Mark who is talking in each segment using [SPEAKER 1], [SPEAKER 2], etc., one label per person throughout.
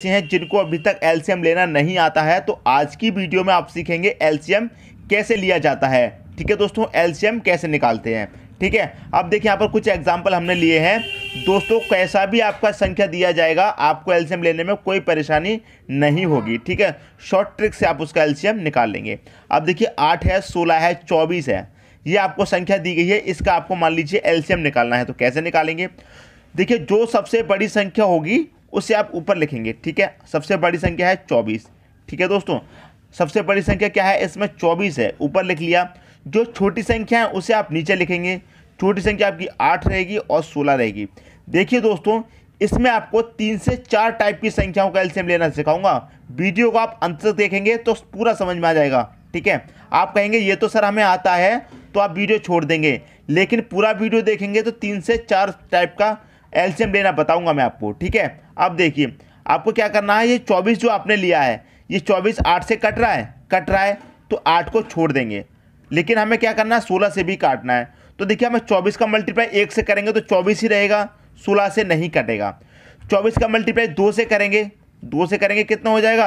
[SPEAKER 1] बच्चे हैं जिनको अभी तक एल्शियम लेना नहीं आता है तो आज की वीडियो में आप सीखेंगे एल्शियम कैसे लिया जाता है ठीक है दोस्तों एल्शियम कैसे निकालते हैं ठीक है अब देखिए यहाँ पर कुछ एग्जाम्पल हमने लिए हैं दोस्तों कैसा भी आपका संख्या दिया जाएगा आपको एल्शियम लेने में कोई परेशानी नहीं होगी ठीक है शॉर्ट ट्रिक से आप उसका एल्शियम निकाल लेंगे अब देखिए आठ है सोलह है चौबीस है ये आपको संख्या दी गई है इसका आपको मान लीजिए एल्शियम निकालना है तो कैसे निकालेंगे देखिए जो सबसे बड़ी संख्या होगी उससे आप ऊपर लिखेंगे ठीक है सबसे बड़ी संख्या है चौबीस ठीक है दोस्तों सबसे बड़ी संख्या क्या है इसमें चौबीस है ऊपर लिख लिया जो छोटी संख्या है उसे आप नीचे लिखेंगे छोटी संख्या आपकी आठ रहेगी और सोलह रहेगी देखिए दोस्तों इसमें आपको तीन से चार टाइप की संख्याओं का एल्सियम लेना सिखाऊंगा वीडियो को आप अंत तक देखेंगे तो पूरा समझ में आ जाएगा ठीक है आप कहेंगे ये तो सर हमें आता है तो आप वीडियो छोड़ देंगे लेकिन पूरा वीडियो देखेंगे तो तीन से चार टाइप का एल्शियम लेना बताऊंगा मैं आपको ठीक है अब देखिए आपको क्या करना है ये चौबीस जो आपने लिया है ये चौबीस आठ से कट रहा है कट रहा है तो आठ को छोड़ देंगे लेकिन हमें क्या करना है सोलह से भी काटना है तो देखिए हमें चौबीस का मल्टीप्लाई एक से करेंगे तो चौबीस ही रहेगा सोलह से नहीं कटेगा चौबीस का मल्टीप्लाई दो से करेंगे दो से करेंगे कितना हो जाएगा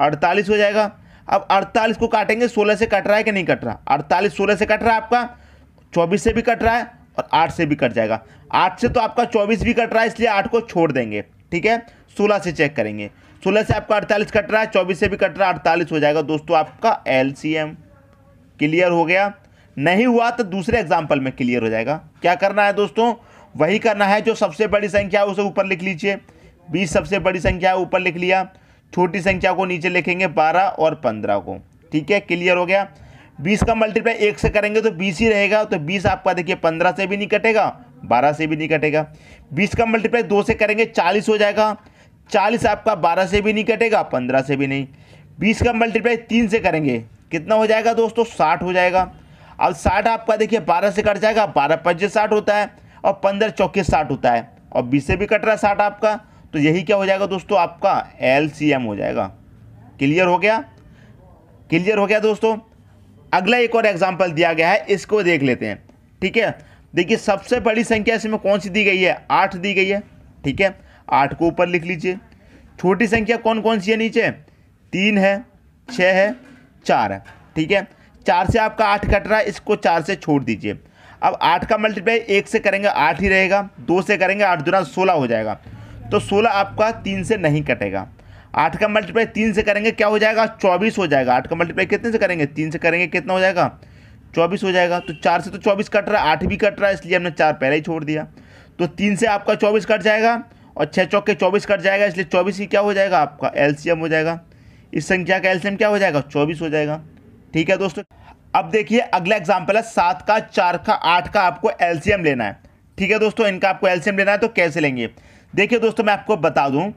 [SPEAKER 1] अड़तालीस हो जाएगा अब अड़तालीस को काटेंगे सोलह से कट रहा है कि नहीं कट रहा अड़तालीस सोलह से कट रहा है आपका चौबीस से भी कट रहा है और आठ से भी कट जाएगा आठ से तो आपका चौबीस भी कट रहा है इसलिए आठ को छोड़ देंगे ठीक है सोलह से चेक करेंगे सोलह से आपका अड़तालीस कट रहा है चौबीस से भी कट रहा है अड़तालीस हो जाएगा दोस्तों आपका एल क्लियर हो गया नहीं हुआ तो दूसरे एग्जाम्पल में क्लियर हो जाएगा क्या करना है दोस्तों वही करना है जो सबसे बड़ी संख्या है उसे ऊपर लिख लीजिए बीस सबसे बड़ी संख्या है ऊपर लिख लिया छोटी संख्या को नीचे लिखेंगे बारह और पंद्रह को ठीक है क्लियर हो गया बीस का मल्टीप्लाई एक से करेंगे तो बीस ही रहेगा तो बीस आपका देखिए पंद्रह से भी नहीं कटेगा बारह से भी नहीं कटेगा बीस का मल्टीप्लाई दो से करेंगे चालीस हो जाएगा चालीस आपका बारह से भी नहीं कटेगा पंद्रह से भी नहीं बीस का मल्टीप्लाई तीन से करेंगे कितना हो जाएगा दोस्तों साठ हो जाएगा अब साठ आपका देखिए बारह से कट जाएगा बारह पच्चे साठ होता है और पंद्रह चौके साठ होता है और बीस से भी कट रहा है साठ आपका तो यही क्या हो जाएगा दोस्तों आपका एल हो जाएगा क्लियर हो गया क्लियर हो गया दोस्तों अगला एक और एग्जाम्पल दिया गया है इसको देख लेते हैं ठीक है देखिए सबसे बड़ी संख्या इसमें कौन सी दी गई है आठ दी गई है ठीक है आठ को ऊपर लिख लीजिए छोटी संख्या कौन कौन सी है नीचे तीन है छः है चार है ठीक है चार से आपका आठ कट रहा है इसको चार से छोड़ दीजिए अब आठ का मल्टीप्लाई एक से करेंगे आठ ही रहेगा दो से करेंगे आठ दुना सोलह हो जाएगा तो सोलह आपका तीन से नहीं कटेगा आठ का मल्टीप्लाई तीन से करेंगे क्या हो जाएगा चौबीस हो जाएगा आठ का मल्टीप्लाई कितने से करेंगे तीन से करेंगे कितना हो जाएगा चौबीस हो जाएगा तो चार से तो चौबीस कट रहा है आठ भी कट रहा है इसलिए हमने चार पहले ही छोड़ दिया तो तीन से आपका चौबीस कट जाएगा और छः चौके चौबीस कट जाएगा इसलिए चौबीस ही क्या हो जाएगा आपका एल्सियम हो जाएगा इस संख्या का एल्सियम क्या हो जाएगा चौबीस हो जाएगा ठीक है दोस्तों अब देखिए अगला एग्जाम्पल है सात का चार का आठ का आपको एल्सियम लेना है ठीक है दोस्तों इनका आपको एल्शियम लेना है तो कैसे लेंगे देखिए दोस्तों मैं आपको बता दूं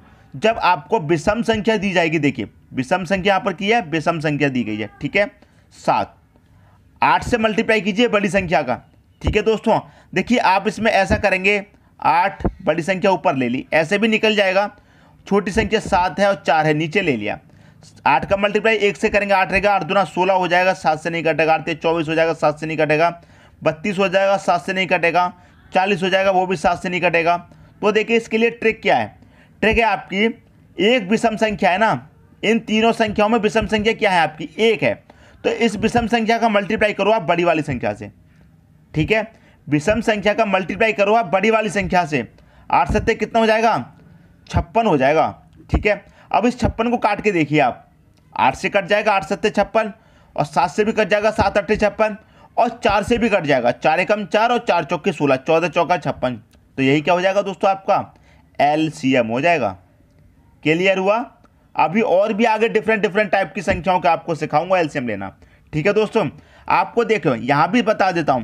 [SPEAKER 1] जब आपको विषम संख्या दी जाएगी देखिए विषम संख्या यहाँ पर की है विषम संख्या दी गई है ठीक है सात आठ से मल्टीप्लाई कीजिए बड़ी संख्या का ठीक है दोस्तों देखिए आप इसमें ऐसा करेंगे आठ बड़ी संख्या ऊपर ले ली ऐसे भी निकल जाएगा छोटी संख्या सात है और चार है नीचे ले लिया आठ का मल्टीप्लाई एक से करेंगे आठ रहेगा आठ दुना सोलह हो जाएगा सात से नहीं कटेगा आठ चौबीस हो जाएगा सात से नहीं कटेगा बत्तीस हो जाएगा सात से नहीं कटेगा चालीस हो जाएगा वो भी सात से नहीं कटेगा तो देखिए इसके लिए ट्रिक क्या है ट्रिक है आपकी एक विषम संख्या है ना इन तीनों संख्याओं में विषम संख्या क्या है आपकी एक है तो इस विषम संख्या का मल्टीप्लाई करो आप बड़ी वाली संख्या से ठीक है विषम संख्या का मल्टीप्लाई करो आप बड़ी वाली संख्या से आठ सत्य कितना हो जाएगा छप्पन हो जाएगा ठीक है अब इस छप्पन को काट के देखिए आप आठ से कट जाएगा आठ सत्य छप्पन और सात से भी कट जाएगा सात अट्ठे छप्पन और चार से भी कट जाएगा चार एकम चार और चार चौके सोलह चौदह चौका छप्पन तो यही क्या हो जाएगा दोस्तों आपका एल हो जाएगा क्लियर हुआ अभी और भी आगे डिफरेंट डिफरेंट टाइप की संख्याओं का आपको सिखाऊंगा एल्सियम लेना ठीक है दोस्तों आपको देखो यहाँ भी बता देता हूँ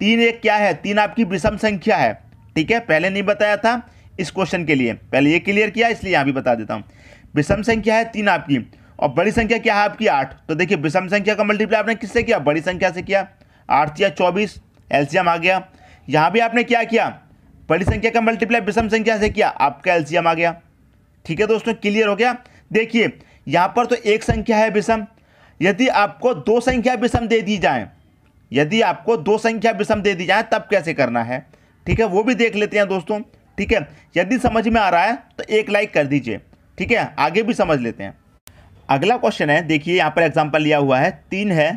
[SPEAKER 1] तीन एक क्या है तीन आपकी विषम संख्या है ठीक है पहले नहीं बताया था इस क्वेश्चन के लिए पहले ये क्लियर किया इसलिए यहाँ भी बता देता हूँ विषम संख्या है तीन आपकी और बड़ी संख्या क्या है आपकी आठ तो देखिए विषम संख्या का मल्टीप्लाई आपने किससे किया बड़ी संख्या से किया आठ या चौबीस एल्सियम आ गया यहाँ भी आपने क्या किया बड़ी संख्या का मल्टीप्लाई विषम संख्या से किया आपका एल्सियम आ गया ठीक है दोस्तों क्लियर हो गया देखिए यहाँ पर तो एक संख्या है विषम यदि आपको दो संख्या विषम दे दी जाए यदि आपको दो संख्या विषम दे दी जाए तब कैसे करना है ठीक है वो भी देख लेते हैं दोस्तों ठीक है यदि समझ में आ रहा है तो एक लाइक कर दीजिए ठीक है आगे भी समझ लेते हैं अगला क्वेश्चन है देखिए यहाँ पर एग्जाम्पल लिया हुआ है तीन है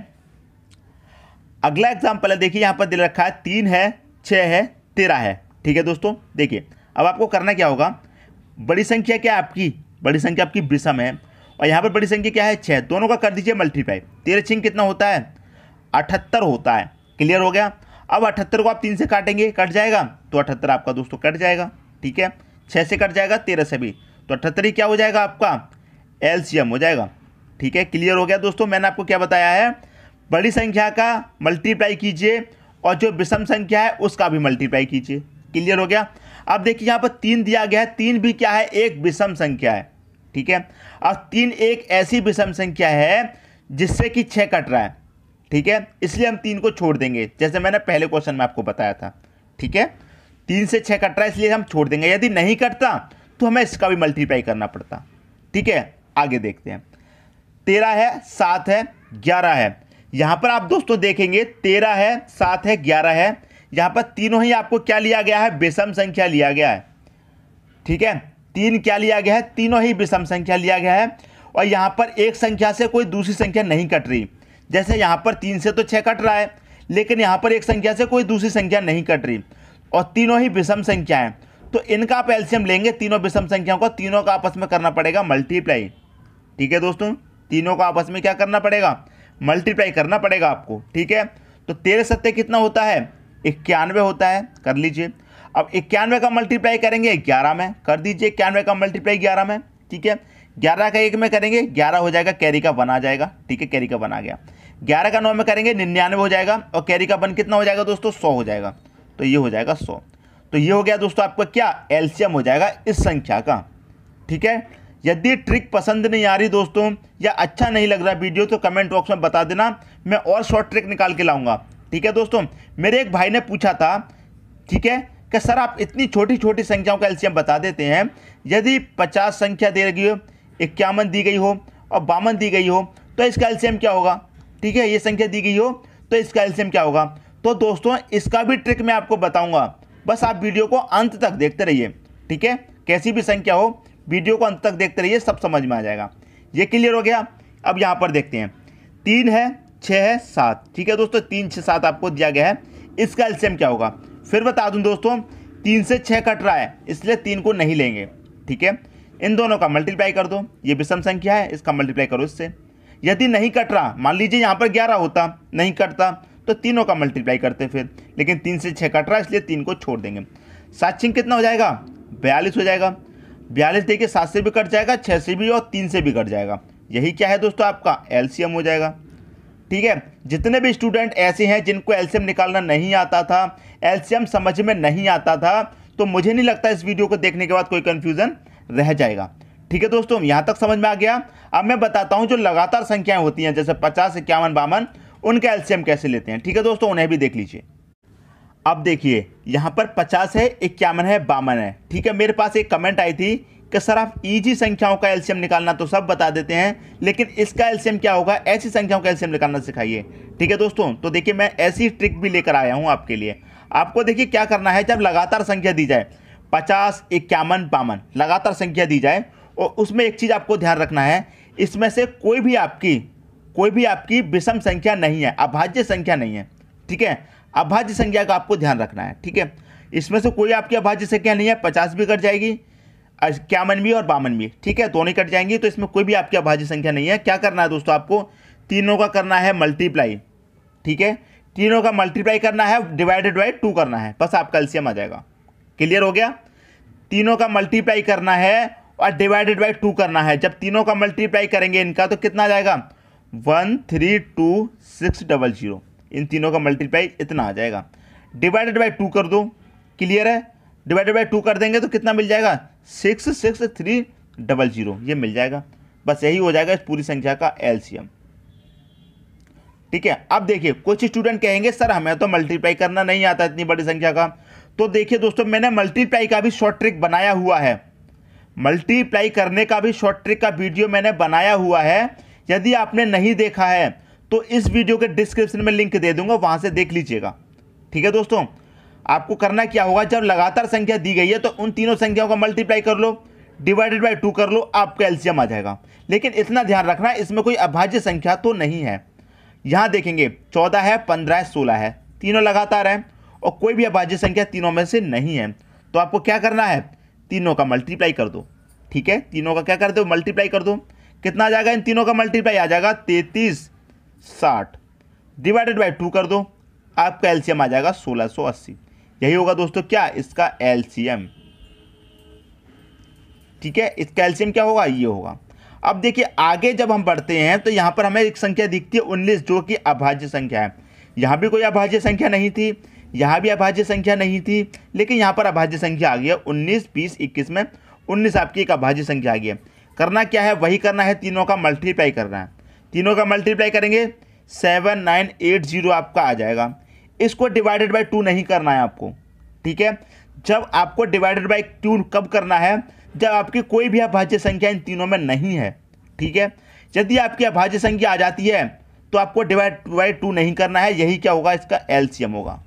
[SPEAKER 1] अगला एग्जाम्पल है देखिए यहाँ पर दे रखा है तीन है छः है तेरह है ठीक है दोस्तों देखिए अब आपको करना क्या होगा बड़ी संख्या क्या आपकी बड़ी संख्या आपकी विषम है और यहाँ पर बड़ी संख्या क्या है छः दोनों का कर दीजिए मल्टीप्लाई तेरह छिंग कितना होता है अठहत्तर होता है क्लियर हो गया अब अठहत्तर को आप तीन से काटेंगे कट जाएगा तो अठहत्तर आपका दोस्तों कट जाएगा ठीक है छः से कट जाएगा तेरह से भी तो अठहत्तर ही क्या हो जाएगा आपका एलसीएम हो जाएगा ठीक है क्लियर हो गया दोस्तों मैंने आपको क्या बताया है बड़ी संख्या का मल्टीप्लाई कीजिए और जो विषम संख्या है उसका भी मल्टीप्लाई कीजिए क्लियर हो गया अब देखिए यहाँ पर तीन दिया गया है तीन भी क्या है एक विषम संख्या है ठीक है अब तीन एक ऐसी विषम संख्या है जिससे कि छः कट रहा है ठीक है इसलिए हम तीन को छोड़ देंगे जैसे मैंने पहले क्वेश्चन में आपको बताया था ठीक है तीन से छः कट रहा है इसलिए हम छोड़ देंगे यदि नहीं कटता तो हमें इसका भी मल्टीप्लाई करना पड़ता ठीक है आगे देखते हैं तेरह है सात है ग्यारह है यहाँ पर आप दोस्तों देखेंगे तेरह है सात है ग्यारह है यहाँ पर तीनों ही आपको क्या लिया गया है विषम संख्या लिया गया है ठीक है तीन क्या लिया गया है तीनों ही विषम संख्या लिया गया है और यहाँ पर एक संख्या से कोई दूसरी संख्या नहीं कट रही जैसे यहाँ पर तीन से तो छः कट रहा है लेकिन यहाँ पर एक संख्या से कोई दूसरी संख्या नहीं कट रही और तीनों ही विषम संख्या हैं तो इनका आप एल्सियम लेंगे तीनों विषम संख्याओं को तीनों का आपस में करना पड़ेगा मल्टीप्लाई ठीक है दोस्तों तीनों को आपस में क्या करना पड़ेगा मल्टीप्लाई करना पड़ेगा आपको ठीक है तो तेरह सत्य कितना होता है इक्यानवे होता है कर लीजिए अब इक्यानवे का मल्टीप्लाई करेंगे ग्यारह में कर दीजिए इक्यानवे का मल्टीप्लाई ग्यारह में ठीक है ग्यारह का एक में करेंगे ग्यारह हो जाएगा कैरी का वन आ जाएगा ठीक है कैरी का बना आ गया ग्यारह का नौ में करेंगे निन्यानवे हो जाएगा और कैरी का वन कितना हो जाएगा दोस्तों सौ हो जाएगा तो ये हो जाएगा सौ तो ये हो गया दोस्तों आपका क्या एल्शियम हो जाएगा इस संख्या का ठीक है यदि ट्रिक पसंद नहीं आ रही दोस्तों या अच्छा नहीं लग रहा वीडियो तो कमेंट बॉक्स में बता देना मैं और शॉर्ट ट्रिक निकाल के लाऊंगा ठीक है दोस्तों मेरे एक भाई ने पूछा था ठीक है कि सर आप इतनी छोटी छोटी संख्याओं का एल्शियम बता देते हैं यदि पचास संख्या दे रही हो इक्यावन दी गई हो और बावन दी गई हो तो इसका एल्शियम क्या होगा ठीक है ये संख्या दी गई हो तो इसका एल्शियम क्या होगा तो दोस्तों इसका भी ट्रिक मैं आपको बताऊंगा बस आप वीडियो को अंत तक देखते रहिए ठीक है कैसी भी संख्या हो वीडियो को अंत तक देखते रहिए सब समझ में आ जाएगा ये क्लियर हो गया अब यहाँ पर देखते हैं तीन है छः है सात ठीक है दोस्तों तीन छः सात आपको दिया गया है इसका एल्शियम क्या होगा फिर बता दूं दोस्तों तीन से छः कट रहा है इसलिए तीन को नहीं लेंगे ठीक है इन दोनों का मल्टीप्लाई कर दो ये विषम संख्या है इसका मल्टीप्लाई करो इससे यदि नहीं कट रहा मान लीजिए यहाँ पर ग्यारह होता नहीं कटता तो तीनों का मल्टीप्लाई करते फिर लेकिन तीन से छः कट रहा है इसलिए तीन को छोड़ देंगे सात छिंग कितना हो जाएगा बयालीस हो जाएगा बयालीस देखिए सात से भी कट जाएगा छः से भी और तीन से भी कट जाएगा यही क्या है दोस्तों आपका एलसीएम हो जाएगा ठीक है जितने भी स्टूडेंट ऐसे हैं जिनको एल्शियम निकालना नहीं आता था एल्शियम समझ में नहीं आता था तो मुझे नहीं लगता इस वीडियो को देखने के बाद कोई कन्फ्यूज़न रह जाएगा ठीक है दोस्तों यहाँ तक समझ में आ गया अब मैं बताता हूँ जो लगातार संख्याएँ होती हैं जैसे पचास इक्यावन बावन उनके एल्शियम कैसे लेते हैं ठीक है दोस्तों उन्हें भी देख लीजिए अब देखिए यहाँ पर पचास है इक्यावन है बावन है ठीक है मेरे पास एक कमेंट आई थी कि सर आप ईजी संख्याओं का एल्शियम निकालना तो सब बता देते हैं लेकिन इसका एल्शियम क्या होगा ऐसी संख्याओं का एल्शियम निकालना सिखाइए ठीक है दोस्तों तो देखिए मैं ऐसी ट्रिक भी लेकर आया हूँ आपके लिए आपको देखिए क्या करना है जब लगातार संख्या दी जाए पचास इक्यावन बावन लगातार संख्या दी जाए और उसमें एक चीज़ आपको ध्यान रखना है इसमें से कोई भी आपकी कोई भी आपकी विषम संख्या नहीं है अभाज्य संख्या नहीं है ठीक है अभाज्य संख्या का आपको ध्यान रखना है ठीक है इसमें से कोई आपकी अभाज्य संख्या नहीं है पचास भी कट जाएगी इक्यावन भी और बावन भी ठीक है दोनों कट जाएंगी तो इसमें कोई भी आपकी अभाज्य संख्या नहीं है क्या करना है दोस्तों आपको तीनों का करना है मल्टीप्लाई ठीक है तीनों का मल्टीप्लाई करना है डिवाइडेड बाई टू करना है बस आपका एल्सियम आ जाएगा क्लियर हो गया तीनों का मल्टीप्लाई करना है और डिवाइडेड बाई टू करना है जब तीनों का मल्टीप्लाई करेंगे इनका तो कितना आ जाएगा one three two six double zero इन तीनों का मल्टीप्लाई इतना आ जाएगा डिवाइडेड बाई टू कर दो क्लियर है डिवाइडेड बाई टू कर देंगे तो कितना मिल जाएगा six six three double zero ये मिल जाएगा बस यही हो जाएगा इस पूरी संख्या का एलसीएम ठीक है अब देखिए कुछ स्टूडेंट कहेंगे सर हमें तो मल्टीप्लाई करना नहीं आता इतनी बड़ी संख्या का तो देखिए दोस्तों मैंने मल्टीप्लाई का भी शॉर्ट ट्रिक बनाया हुआ है मल्टीप्लाई करने का भी शॉर्ट ट्रिक का वीडियो मैंने बनाया हुआ है यदि आपने नहीं देखा है तो इस वीडियो के डिस्क्रिप्शन में लिंक दे दूंगा वहां से देख लीजिएगा ठीक है दोस्तों आपको करना क्या होगा जब लगातार संख्या दी गई है तो उन तीनों संख्याओं का मल्टीप्लाई कर लो डिवाइडेड बाई टू कर लो आपका एल्सियम आ जाएगा लेकिन इतना ध्यान रखना इसमें कोई अभाज्य संख्या तो नहीं है यहाँ देखेंगे चौदह है पंद्रह है सोलह है तीनों लगातार है और कोई भी अभाज्य संख्या तीनों में से नहीं है तो आपको क्या करना है तीनों का मल्टीप्लाई कर दो ठीक है तीनों का क्या कर दो मल्टीप्लाई कर दो कितना आ जाएगा इन तीनों का मल्टीप्लाई आ जाएगा तैतीस साठ डिवाइडेड बाई टू कर दो आपका एल्सियम आ जाएगा सोलह सौ अस्सी यही होगा दोस्तों क्या इसका एलसीएम ठीक है इसका एलसीएम क्या होगा ये होगा अब देखिए आगे जब हम बढ़ते हैं तो यहाँ पर हमें एक संख्या दिखती है उन्नीस जो कि अभाज्य संख्या है यहाँ भी कोई अभाज्य संख्या नहीं थी यहाँ भी अभाज्य संख्या नहीं थी लेकिन यहाँ पर अभाज्य संख्या आ गई है उन्नीस बीस इक्कीस में उन्नीस आपकी एक अभाज्य संख्या आ गई है करना क्या है वही करना है तीनों का मल्टीप्लाई करना है तीनों का मल्टीप्लाई करेंगे सेवन नाइन एट जीरो आपका आ जाएगा इसको डिवाइडेड बाई टू नहीं करना है आपको ठीक है जब आपको डिवाइडेड बाई टू कब करना है जब आपकी कोई भी अभाज्य संख्या इन तीनों में नहीं है ठीक है यदि आपकी अभाज्य संख्या आ जाती है तो आपको डिवाइड बाई टू नहीं करना है यही क्या होगा इसका एलसीएम होगा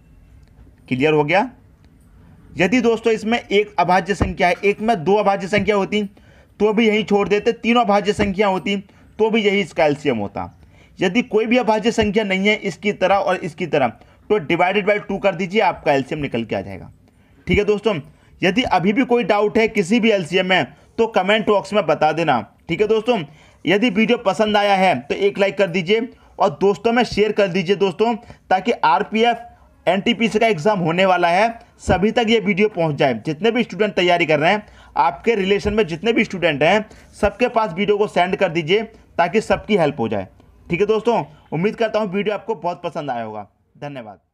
[SPEAKER 1] क्लियर हो गया यदि दोस्तों इसमें एक अभाज्य संख्या है एक में दो अभाज्य संख्या होती तो भी यही छोड़ देते तीनों अभाज्य संख्या होती तो भी यही इसका एलसीएम होता यदि कोई भी अभाज्य संख्या नहीं है इसकी तरह और इसकी तरह तो डिवाइडेड बाई टू कर दीजिए आपका एलसीएम निकल के आ जाएगा ठीक है दोस्तों यदि अभी भी कोई डाउट है किसी भी एलसीएम में तो कमेंट बॉक्स में बता देना ठीक है दोस्तों यदि वीडियो पसंद आया है तो एक लाइक कर दीजिए और दोस्तों में शेयर कर दीजिए दोस्तों ताकि पी एनटीपीसी का एग्ज़ाम होने वाला है सभी तक ये वीडियो पहुंच जाए जितने भी स्टूडेंट तैयारी कर रहे हैं आपके रिलेशन में जितने भी स्टूडेंट हैं सबके पास वीडियो को सेंड कर दीजिए ताकि सबकी हेल्प हो जाए ठीक है दोस्तों उम्मीद करता हूँ वीडियो आपको बहुत पसंद आया होगा धन्यवाद